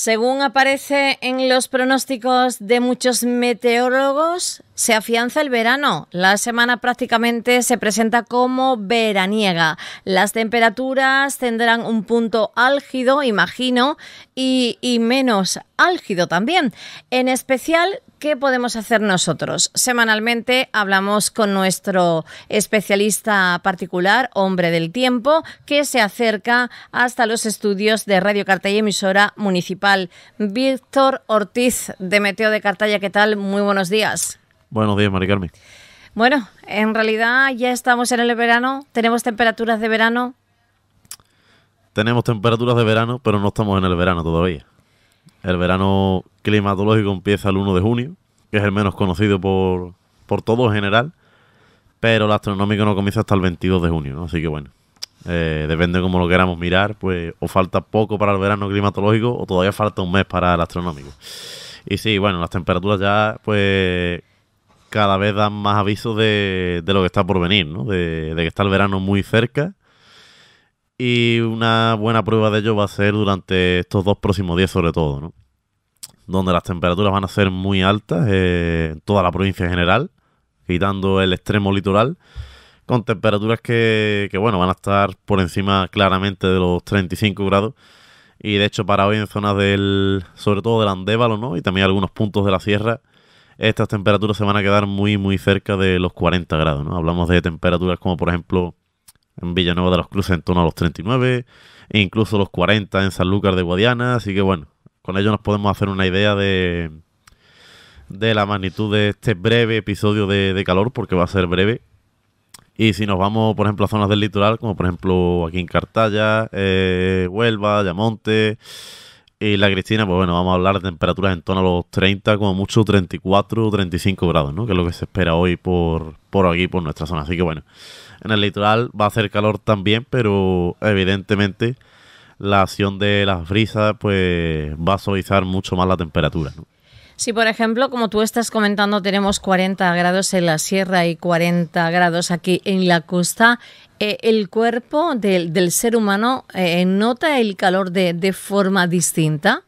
Según aparece en los pronósticos de muchos meteorólogos, se afianza el verano. La semana prácticamente se presenta como veraniega. Las temperaturas tendrán un punto álgido, imagino, y, y menos álgido también. En especial ¿Qué podemos hacer nosotros? Semanalmente hablamos con nuestro especialista particular, hombre del tiempo, que se acerca hasta los estudios de Radio Cartaya Emisora Municipal. Víctor Ortiz, de Meteo de Cartaya, ¿qué tal? Muy buenos días. Buenos días, Mari Carmen. Bueno, en realidad ya estamos en el verano, tenemos temperaturas de verano. Tenemos temperaturas de verano, pero no estamos en el verano todavía. El verano climatológico empieza el 1 de junio, que es el menos conocido por, por todo en general, pero el astronómico no comienza hasta el 22 de junio, ¿no? Así que bueno, eh, depende cómo lo queramos mirar, pues o falta poco para el verano climatológico o todavía falta un mes para el astronómico. Y sí, bueno, las temperaturas ya pues cada vez dan más aviso de, lo que está por venir, ¿no? De, de que está el verano muy cerca. Y una buena prueba de ello va a ser durante estos dos próximos días sobre todo, ¿no? donde las temperaturas van a ser muy altas eh, en toda la provincia en general, quitando el extremo litoral, con temperaturas que, que, bueno, van a estar por encima claramente de los 35 grados. Y de hecho para hoy en zonas del, sobre todo del Andévalo, ¿no? Y también algunos puntos de la sierra, estas temperaturas se van a quedar muy, muy cerca de los 40 grados, ¿no? Hablamos de temperaturas como por ejemplo en Villanueva de los Cruces en torno a los 39, e incluso los 40 en Sanlúcar de Guadiana, así que bueno, con ello nos podemos hacer una idea de, la magnitud de este breve episodio de, calor, porque va a ser breve. Y si nos vamos, por ejemplo, a zonas del litoral, como por ejemplo aquí en Cartaya, eh, Huelva, Yamonte y La Cristina, pues bueno, vamos a hablar de temperaturas en torno a los 30, como mucho 34, 35 grados, ¿no? Que es lo que se espera hoy por, por aquí, por nuestra zona. Así que bueno, en el litoral va a hacer calor también, pero evidentemente la acción de las brisas pues va a suavizar mucho más la temperatura. Si, por ejemplo, como tú estás comentando, tenemos 40 grados en la sierra y 40 grados aquí en la costa, eh, ¿el cuerpo del, ser humano eh, nota el calor de, forma distinta?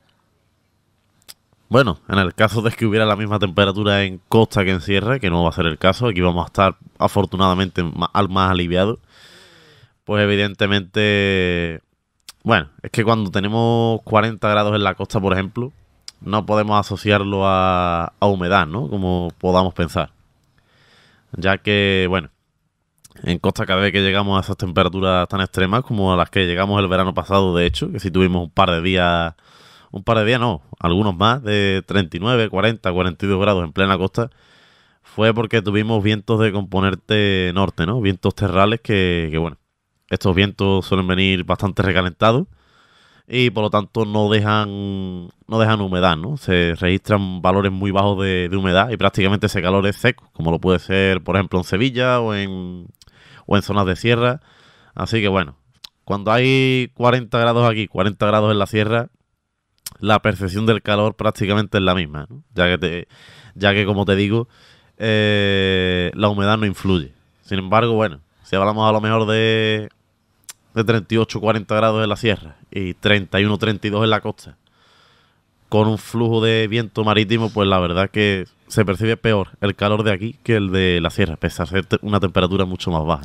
Bueno, en el caso de que hubiera la misma temperatura en costa que en sierra, que no va a ser el caso, aquí vamos a estar afortunadamente al más aliviado, pues evidentemente bueno, es que cuando tenemos 40 grados en la costa, por ejemplo, no podemos asociarlo a, humedad, ¿no? Como podamos pensar. Ya que, bueno, en costa cada vez que llegamos a esas temperaturas tan extremas como a las que llegamos el verano pasado, de hecho, que si tuvimos un par de días, un par de días no, algunos más, de 39, 40, 42 grados en plena costa, fue porque tuvimos vientos de componente norte, ¿no? Vientos terrales que bueno, estos vientos suelen venir bastante recalentados y por lo tanto no dejan, no dejan humedad, ¿no? Se registran valores muy bajos de, humedad y prácticamente ese calor es seco, como lo puede ser, por ejemplo, en Sevilla o en, o en zonas de sierra. Así que bueno, cuando hay 40 grados aquí, 40 grados en la sierra, la percepción del calor prácticamente es la misma, ¿no? ya, que te, ya que como te digo, eh, la humedad no influye. Sin embargo, bueno, si hablamos a lo mejor de de 38-40 grados en la sierra y 31-32 en la costa, con un flujo de viento marítimo, pues la verdad que se percibe peor el calor de aquí que el de la sierra, pese a ser una temperatura mucho más baja.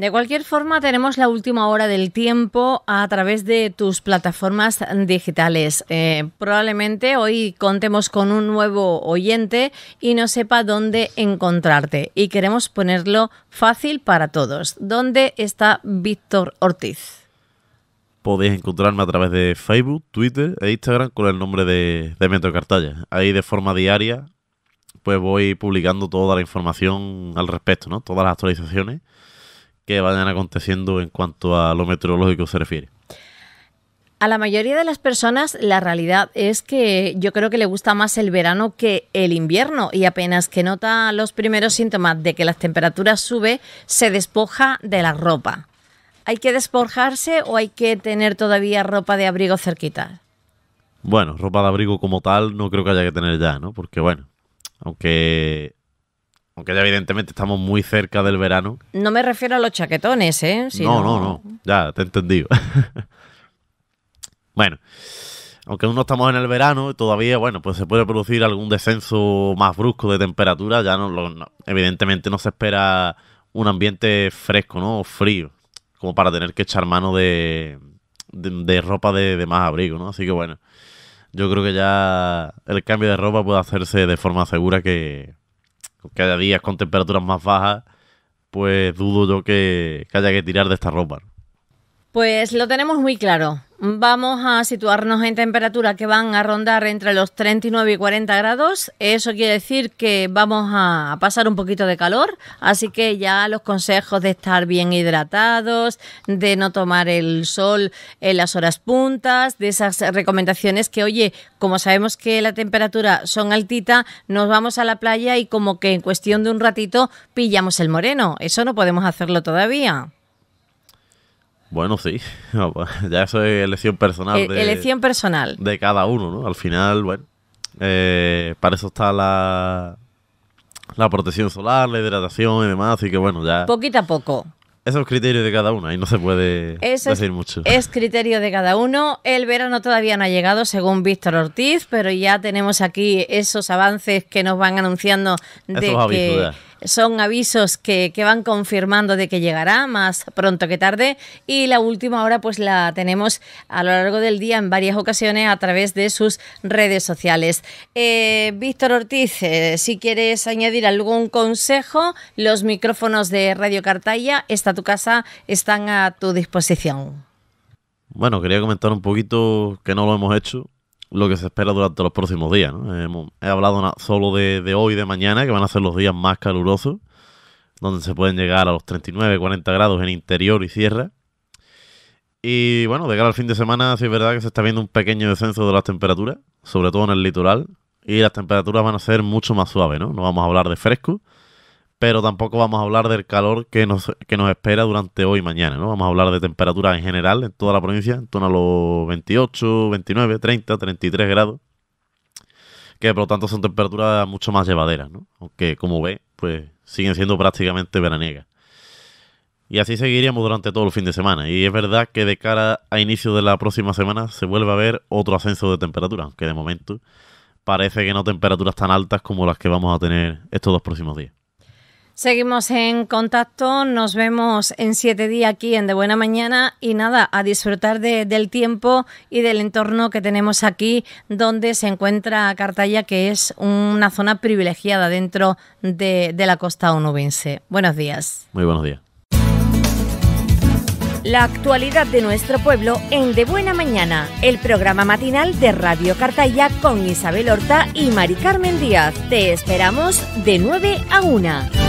De cualquier forma, tenemos la última hora del tiempo a través de tus plataformas digitales. Eh, probablemente hoy contemos con un nuevo oyente y no sepa dónde encontrarte. Y queremos ponerlo fácil para todos. ¿Dónde está Víctor Ortiz? Podéis encontrarme a través de Facebook, Twitter e Instagram con el nombre de, de Ahí de forma diaria pues voy publicando toda la información al respecto, ¿no? Todas las actualizaciones que vayan aconteciendo en cuanto a lo meteorológico se refiere? A la mayoría de las personas la realidad es que yo creo que le gusta más el verano que el invierno y apenas que nota los primeros síntomas de que las temperaturas suben, se despoja de la ropa. ¿Hay que despojarse o hay que tener todavía ropa de abrigo cerquita? Bueno, ropa de abrigo como tal no creo que haya que tener ya, ¿no? Porque bueno, aunque aunque ya evidentemente estamos muy cerca del verano. No me refiero a los chaquetones, ¿eh? no, no, no, Ya, te he entendido. bueno, aunque aún no estamos en el verano, todavía, bueno, pues se puede producir algún descenso más brusco de temperatura. Ya no, evidentemente no se espera un ambiente fresco, ¿no? O frío, como para tener que echar mano de, ropa de, de más abrigo, ¿no? Así que bueno, yo creo que ya el cambio de ropa puede hacerse de forma segura que cada día con temperaturas más bajas, pues dudo yo que haya que tirar de esta ropa. Pues lo tenemos muy claro. Vamos a situarnos en temperaturas que van a rondar entre los 39 y 40 grados. Eso quiere decir que vamos a pasar un poquito de calor, así que ya los consejos de estar bien hidratados, de no tomar el sol en las horas puntas, de esas recomendaciones que, oye, como sabemos que la temperatura son altita, nos vamos a la playa y como que en cuestión de un ratito pillamos el moreno. Eso no podemos hacerlo todavía. Bueno, sí, pues, ya eso es elección personal. Eh, de, elección personal. De cada uno, ¿no? Al final, bueno, eh, para eso está la, la protección solar, la hidratación y demás, así que bueno, ya... Poquito a poco. Esos es criterio de cada uno, ahí no se puede decir mucho. Es criterio de cada uno. El verano todavía no ha llegado, según Víctor Ortiz, pero ya tenemos aquí esos avances que nos van anunciando de que... Son avisos que, van confirmando de que llegará más pronto que tarde y la última hora pues la tenemos a lo largo del día en varias ocasiones a través de sus redes sociales. Eh, Víctor Ortiz, eh, si quieres añadir algún consejo, los micrófonos de Radio Cartaya, esta tu casa, están a tu disposición. Bueno, quería comentar un poquito que no lo hemos hecho, lo que se espera durante los próximos días. ¿no? He hablado solo de, hoy y de mañana, que van a ser los días más calurosos, donde se pueden llegar a los 39, 40 grados en interior y sierra. Y bueno, de cara al fin de semana, sí es verdad que se está viendo un pequeño descenso de las temperaturas, sobre todo en el litoral, y las temperaturas van a ser mucho más suaves, ¿no? No vamos a hablar de fresco, pero tampoco vamos a hablar del calor que nos, que nos espera durante hoy y mañana, ¿no? Vamos a hablar de temperaturas en general en toda la provincia, en torno a los 28, 29, 30, 33 grados, que por lo tanto son temperaturas mucho más llevaderas, ¿no? Aunque, como ve, pues siguen siendo prácticamente veraniegas. Y así seguiríamos durante todo el fin de semana. Y es verdad que de cara a inicio de la próxima semana se vuelve a ver otro ascenso de temperatura, aunque de momento parece que no temperaturas tan altas como las que vamos a tener estos dos próximos días. Seguimos en contacto, nos vemos en siete días aquí en De Buena Mañana y nada, a disfrutar del tiempo y del entorno que tenemos aquí donde se encuentra Cartaya, que es una zona privilegiada dentro de, la costa onubense. Buenos días. Muy buenos días. La actualidad de nuestro pueblo en De Buena Mañana, el programa matinal de Radio Cartaya con Isabel Horta y Mari Carmen Díaz. Te esperamos de 9 a 1.